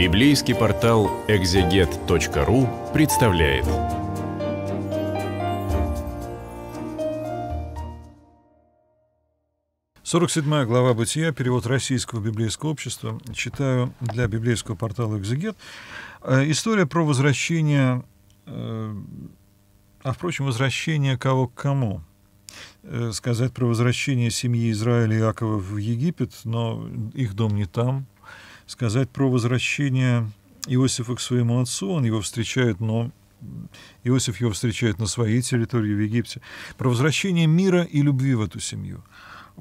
Библейский портал экзегет.ру представляет. Сорок седьмая глава Бытия, перевод российского библейского общества. Читаю для библейского портала «Экзегет». Э, история про возвращение, э, а, впрочем, возвращение кого к кому э, – сказать про возвращение семьи Израиля и Иакова в Египет, но их дом не там, сказать про возвращение Иосифа к своему отцу. Он его встречает, но Иосиф его встречает на своей территории в Египте. Про возвращение мира и любви в эту семью.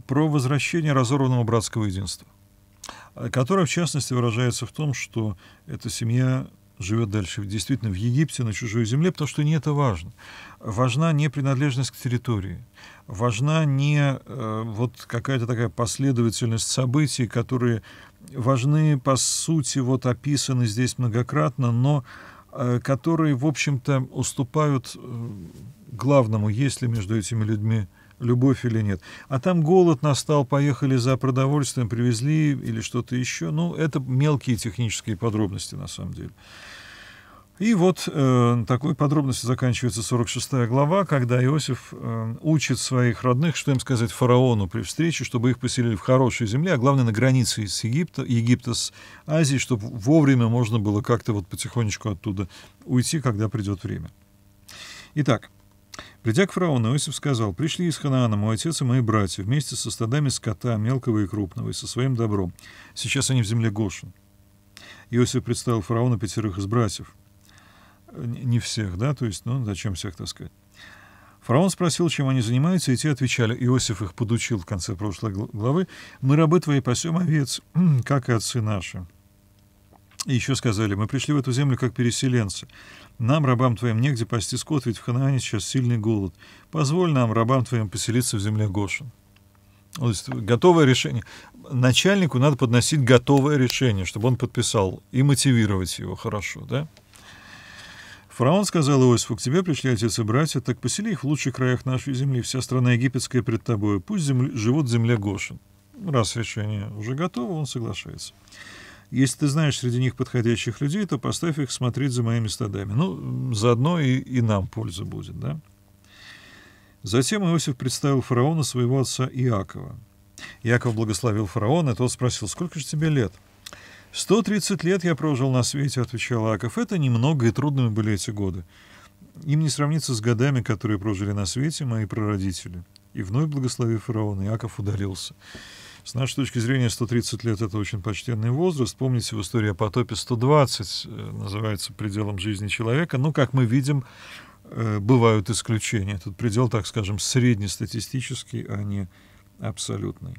Про возвращение разорванного братского единства, которое, в частности, выражается в том, что эта семья живет дальше действительно в Египте, на чужой земле, потому что не это важно. Важна не принадлежность к территории, важна не э, вот какая-то такая последовательность событий, которые важны, по сути, вот описаны здесь многократно, но э, которые, в общем-то, уступают э, главному, есть ли между этими людьми любовь или нет. А там голод настал, поехали за продовольствием, привезли или что-то еще. Ну, это мелкие технические подробности, на самом деле. И вот э, такой подробностью заканчивается 46 глава, когда Иосиф э, учит своих родных, что им сказать фараону при встрече, чтобы их поселили в хорошей земле, а главное на границе с Египта, Египта с Азией, чтобы вовремя можно было как-то вот потихонечку оттуда уйти, когда придет время. Итак, Придя к фараону, Иосиф сказал, «Пришли из Ханаана мой отец и мои братья, вместе со стадами скота, мелкого и крупного, и со своим добром. Сейчас они в земле Гошин». Иосиф представил фараону пятерых из братьев. Не всех, да, то есть, ну, зачем всех так сказать. Фараон спросил, чем они занимаются, и те отвечали. Иосиф их подучил в конце прошлой главы. «Мы рабы твои пасем овец, как и отцы наши». И еще сказали, мы пришли в эту землю как переселенцы. Нам, рабам твоим, негде пасти скот, ведь в Ханаане сейчас сильный голод. Позволь нам, рабам твоим, поселиться в земле Гошин. То есть готовое решение. Начальнику надо подносить готовое решение, чтобы он подписал и мотивировать его хорошо. Да? Фараон сказал Иосифу, к тебе пришли отец и братья, так посели их в лучших краях нашей земли, вся страна египетская пред тобою, пусть земли, живут земля Гошин. Раз решение уже готово, он соглашается. Если ты знаешь среди них подходящих людей, то поставь их смотреть за моими стадами. Ну, заодно и, и нам польза будет, да? Затем Иосиф представил фараона своего отца Иакова. Иаков благословил фараона, и тот спросил, сколько же тебе лет? — 130 лет я прожил на свете, отвечал Аков. Это немного и трудными были эти годы. Им не сравнится с годами, которые прожили на свете мои прародители. И вновь благословив фараона, Иаков удалился. С нашей точки зрения, 130 лет — это очень почтенный возраст. Помните, в истории о потопе 120 э, называется пределом жизни человека. Но, ну, как мы видим, э, бывают исключения. Этот предел, так скажем, среднестатистический, а не абсолютный.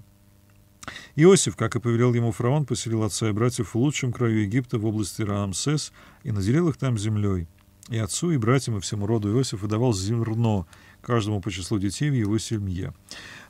Иосиф, как и повелел ему фараон, поселил отца и братьев в лучшем краю Египта в области Раамсес и наделил их там землей. И отцу, и братьям, и всему роду Иосифа давал зерно, каждому по числу детей в его семье.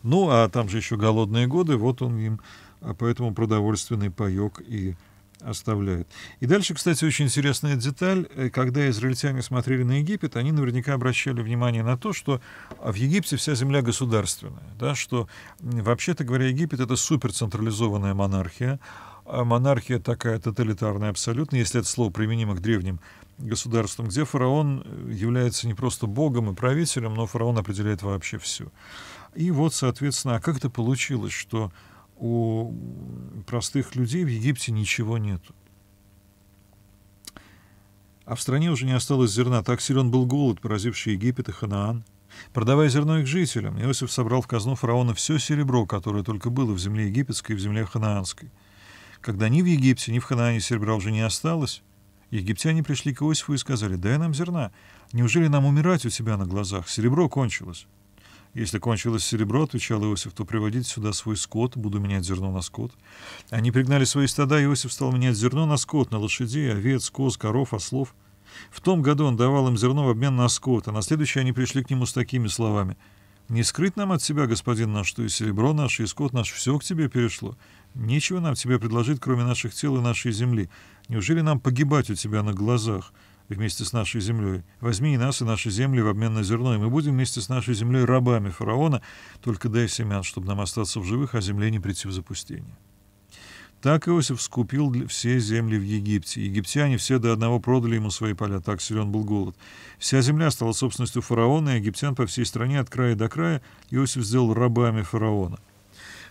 Ну, а там же еще голодные годы, вот он им а поэтому продовольственный паек и оставляют. И дальше, кстати, очень интересная деталь. Э, когда израильтяне смотрели на Египет, они наверняка обращали внимание на то, что а, в Египте вся земля государственная, да, что, вообще-то говоря, Египет — это суперцентрализованная монархия, а монархия такая тоталитарная абсолютно, если это слово применимо к древним государствам, где фараон э, является не просто богом и правителем, но фараон определяет вообще все. И вот, соответственно, а как это получилось, что у простых людей в Египте ничего нет. А в стране уже не осталось зерна. Так силен был голод, поразивший Египет и Ханаан. Продавая зерно их жителям, Иосиф собрал в казну фараона все серебро, которое только было в земле египетской и в земле ханаанской. Когда ни в Египте, ни в Ханаане серебра уже не осталось, египтяне пришли к Иосифу и сказали, «Дай нам зерна. Неужели нам умирать у тебя на глазах? Серебро кончилось». Если кончилось серебро, отвечал Иосиф, то приводите сюда свой скот, буду менять зерно на скот. Они пригнали свои стада, Иосиф стал менять зерно на скот, на лошадей, овец, коз, коров, ослов. В том году он давал им зерно в обмен на скот, а на следующий они пришли к нему с такими словами. «Не скрыть нам от себя, господин наш, что и серебро наше, и скот наш, все к тебе перешло. Нечего нам тебе предложить, кроме наших тел и нашей земли. Неужели нам погибать у тебя на глазах? вместе с нашей землей. Возьми и нас, и наши земли в обмен на зерно, и мы будем вместе с нашей землей рабами фараона, только дай семян, чтобы нам остаться в живых, а земле не прийти в запустение». Так Иосиф скупил все земли в Египте. Египтяне все до одного продали ему свои поля, так силен был голод. Вся земля стала собственностью фараона, и египтян по всей стране от края до края Иосиф сделал рабами фараона.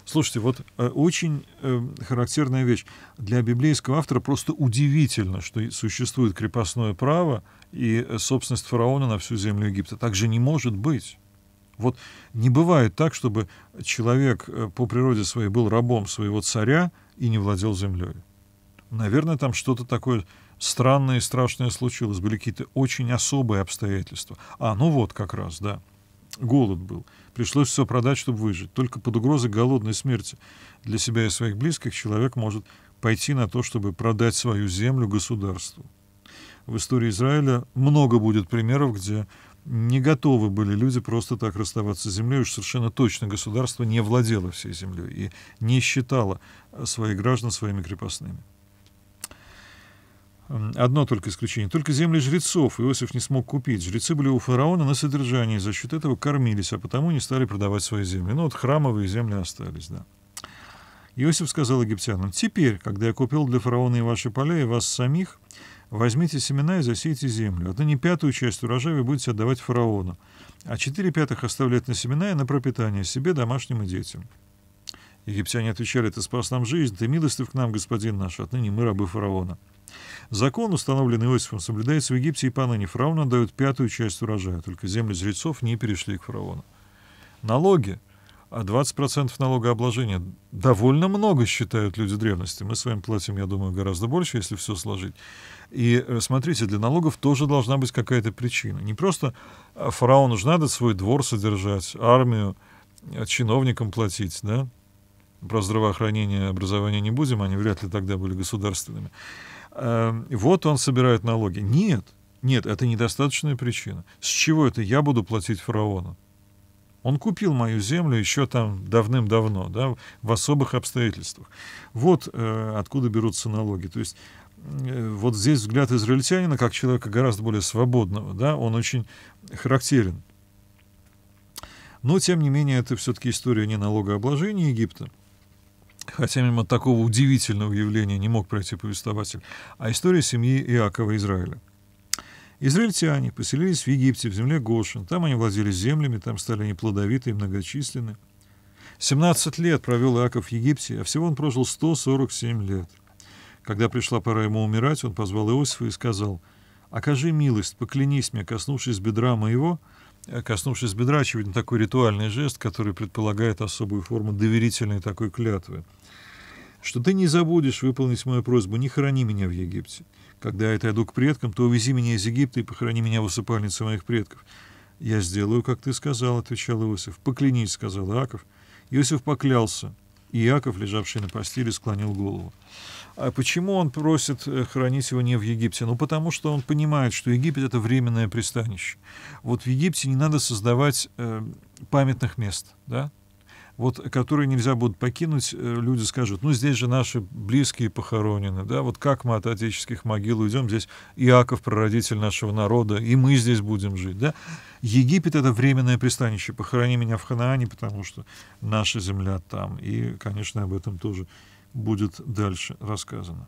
Слушайте, вот э, очень э, характерная вещь. Для библейского автора просто удивительно, что существует крепостное право и э, собственность фараона на всю землю Египта. Так же не может быть. Вот не бывает так, чтобы человек по природе своей был рабом своего царя и не владел землей. Наверное, там что-то такое странное и страшное случилось. Были какие-то очень особые обстоятельства. А, ну вот как раз, да. Голод был. Пришлось все продать, чтобы выжить. Только под угрозой голодной смерти для себя и своих близких человек может пойти на то, чтобы продать свою землю государству. В истории Израиля много будет примеров, где не готовы были люди просто так расставаться с землей. Уж совершенно точно государство не владело всей землей и не считало своих граждан своими крепостными. Одно только исключение. Только земли жрецов Иосиф не смог купить. Жрецы были у фараона на содержании, за счет этого кормились, а потому не стали продавать свои земли. Ну вот храмовые земли остались, да. Иосиф сказал египтянам, «Теперь, когда я купил для фараона и ваши поля, и вас самих, возьмите семена и засейте землю. Одну не пятую часть урожая вы будете отдавать фараону, а четыре пятых оставлять на семена и на пропитание себе, домашним и детям». Египтяне отвечали, «Ты спас нам жизнь, ты милостив к нам, господин наш, отныне мы рабы фараона». Закон, установленный Иосифом, соблюдается в Египте и поныне. Фараон отдает пятую часть урожая, только земли жрецов не перешли к фараону. Налоги. А 20% налогообложения довольно много считают люди древности. Мы с вами платим, я думаю, гораздо больше, если все сложить. И э, смотрите, для налогов тоже должна быть какая-то причина. Не просто э, фараону же надо свой двор содержать, армию, э, чиновникам платить, да? Про здравоохранение образование не будем, они вряд ли тогда были государственными. Эм, вот он собирает налоги. Нет, нет, это недостаточная причина. С чего это я буду платить фараону? Он купил мою землю еще там давным-давно, да, в особых обстоятельствах. Вот э, откуда берутся налоги. То есть э, вот здесь взгляд израильтянина как человека гораздо более свободного, да, он очень характерен. Но, тем не менее, это все-таки история не налогообложения Египта, Хотя мимо такого удивительного явления не мог пройти повествователь, а история семьи Иакова Израиля. Израильтяне поселились в Египте, в земле Гошин. Там они владели землями, там стали они плодовиты и многочисленны. 17 лет провел Иаков в Египте, а всего он прожил 147 лет. Когда пришла пора ему умирать, он позвал Иосифа и сказал, «Окажи милость, поклянись мне, коснувшись бедра моего». Э, коснувшись бедра, очевидно, такой ритуальный жест, который предполагает особую форму доверительной такой клятвы – что ты не забудешь выполнить мою просьбу, не хорони меня в Египте. Когда я отойду к предкам, то увези меня из Египта и похорони меня в усыпальнице моих предков. «Я сделаю, как ты сказал», — отвечал Иосиф. «Поклянись», — сказал Иаков. Иосиф поклялся, и Иаков, лежавший на постели, склонил голову. А почему он просит э, хранить его не в Египте? Ну, потому что он понимает, что Египет — это временное пристанище. Вот в Египте не надо создавать э, памятных мест, да? вот, которые нельзя будут покинуть, э, люди скажут, ну, здесь же наши близкие похоронены, да, вот как мы от отеческих могил уйдем, здесь Иаков, прародитель нашего народа, и мы здесь будем жить, да. Египет — это временное пристанище, похорони меня в Ханаане, потому что наша земля там, и, конечно, об этом тоже будет дальше рассказано.